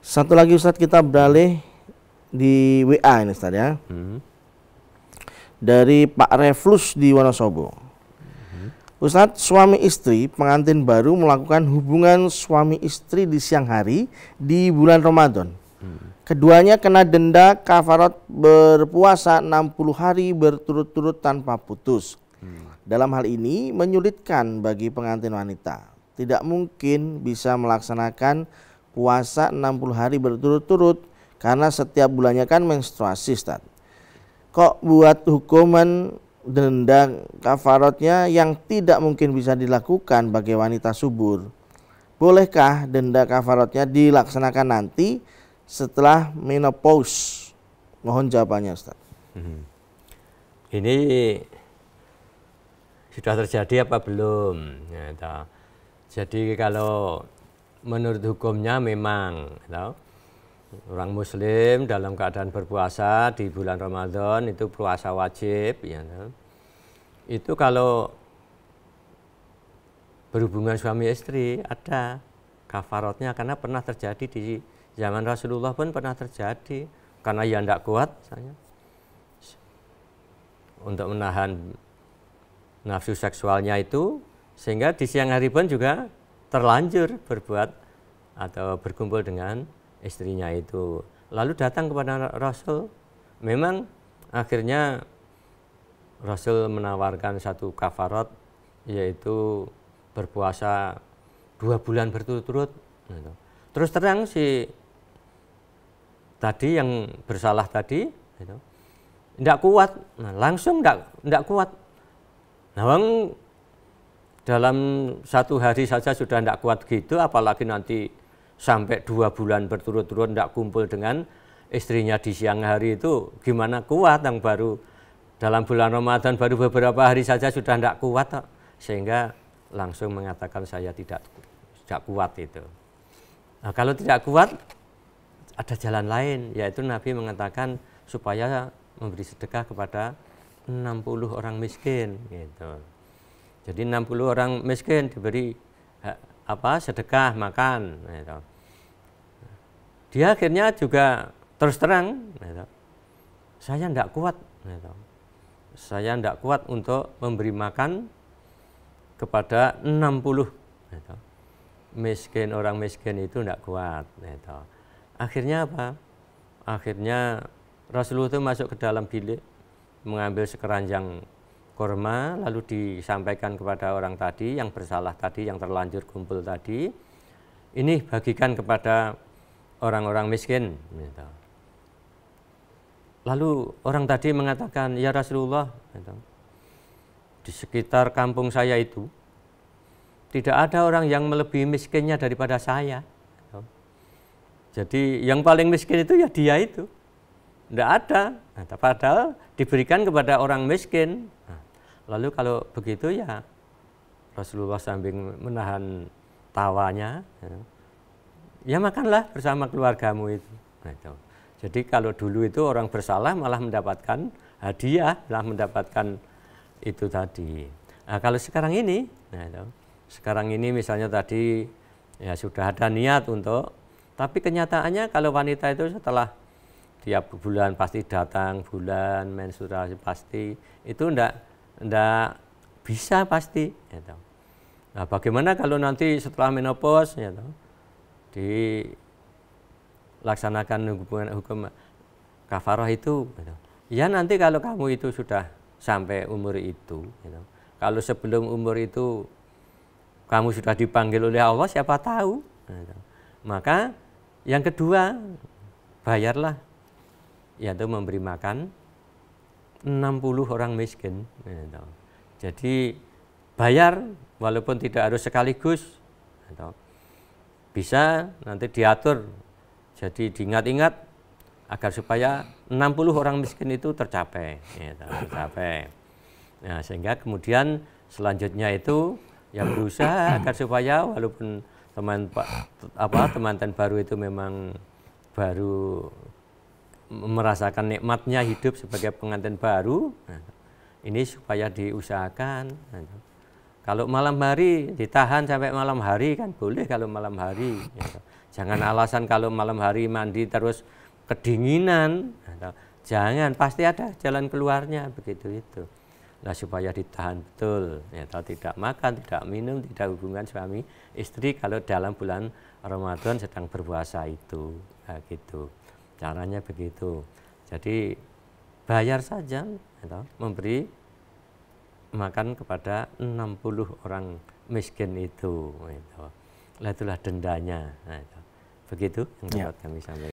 Satu lagi Ustadz kita beralih di WA ini Ustadz ya. Hmm. Dari Pak Reflus di Wonosobo. Hmm. Ustadz, suami istri pengantin baru melakukan hubungan suami istri di siang hari di bulan Ramadan. Hmm. Keduanya kena denda kafarat berpuasa 60 hari berturut-turut tanpa putus. Hmm. Dalam hal ini menyulitkan bagi pengantin wanita. Tidak mungkin bisa melaksanakan puasa 60 hari berturut-turut karena setiap bulannya kan menstruasi Ustaz. Kok buat hukuman denda kafaratnya yang tidak mungkin bisa dilakukan bagi wanita subur? Bolehkah denda kafaratnya dilaksanakan nanti setelah menopause? Mohon jawabannya Ustaz. Hmm. Ini sudah terjadi apa belum? Ya, Jadi kalau menurut hukumnya memang you orang muslim dalam keadaan berpuasa di bulan Ramadan itu puasa wajib ya you itu kalau berhubungan suami istri ada kafaratnya karena pernah terjadi di zaman Rasulullah pun pernah terjadi karena ia ya tidak kuat misalnya untuk menahan nafsu seksualnya itu sehingga di siang hari pun juga terlanjur berbuat atau berkumpul dengan istrinya itu. Lalu datang kepada Rasul, memang akhirnya Rasul menawarkan satu kafarat yaitu berpuasa dua bulan berturut-turut. Gitu. Terus terang si tadi yang bersalah tadi, tidak gitu, kuat, nah, langsung tidak kuat. Nah, dalam satu hari saja sudah tidak kuat gitu, apalagi nanti sampai dua bulan berturut-turut tidak kumpul dengan istrinya di siang hari itu, gimana kuat yang baru dalam bulan Ramadan baru beberapa hari saja sudah tidak kuat, sehingga langsung mengatakan saya tidak tidak kuat itu. Nah, kalau tidak kuat, ada jalan lain, yaitu Nabi mengatakan supaya memberi sedekah kepada 60 orang miskin gitu. Jadi 60 orang miskin diberi eh, apa sedekah makan. Gitu. Dia akhirnya juga terus terang, gitu. saya tidak kuat, gitu. saya tidak kuat untuk memberi makan kepada 60 gitu. miskin orang miskin itu tidak kuat. Akhirnya apa? Akhirnya Rasulullah itu masuk ke dalam bilik mengambil sekeranjang kurma lalu disampaikan kepada orang tadi yang bersalah tadi yang terlanjur kumpul tadi ini bagikan kepada orang-orang miskin gitu. lalu orang tadi mengatakan ya Rasulullah gitu. di sekitar kampung saya itu tidak ada orang yang melebihi miskinnya daripada saya gitu. jadi yang paling miskin itu ya dia itu tidak ada. Nah, padahal diberikan kepada orang miskin. Nah, Lalu kalau begitu ya Rasulullah sambil menahan tawanya, ya, ya makanlah bersama keluargamu nah, itu. Jadi kalau dulu itu orang bersalah malah mendapatkan hadiah, malah mendapatkan itu tadi. Nah, kalau sekarang ini, nah itu. sekarang ini misalnya tadi ya sudah ada niat untuk, tapi kenyataannya kalau wanita itu setelah tiap bulan pasti datang bulan menstruasi pasti itu enggak tidak bisa pasti. Gitu. Nah, bagaimana kalau nanti setelah menopause gitu, dilaksanakan hubungan hukum kafarah itu? Gitu. Ya nanti kalau kamu itu sudah sampai umur itu, gitu. kalau sebelum umur itu kamu sudah dipanggil oleh Allah, siapa tahu. Gitu. Maka yang kedua, bayarlah, yaitu memberi makan 60 orang miskin. Gitu. Jadi bayar walaupun tidak harus sekaligus. Gitu. Bisa nanti diatur, jadi diingat-ingat agar supaya 60 orang miskin itu tercapai. Gitu, tercapai. Nah, sehingga kemudian selanjutnya itu yang berusaha agar supaya walaupun teman apa teman-teman baru itu memang baru merasakan nikmatnya hidup sebagai pengantin baru. Nah, ini supaya diusahakan. Nah, gitu. kalau malam hari ditahan sampai malam hari kan boleh kalau malam hari. Gitu. Jangan alasan kalau malam hari mandi terus kedinginan. Nah, gitu. Jangan, pasti ada jalan keluarnya begitu itu. Nah, supaya ditahan betul, ya, tidak makan, tidak minum, tidak hubungan suami istri kalau dalam bulan Ramadan sedang berpuasa itu, nah, gitu caranya begitu jadi bayar saja gitu, memberi makan kepada 60 orang miskin itu Gitu. itulah dendanya Gitu. begitu yang dapat ya. kami sampaikan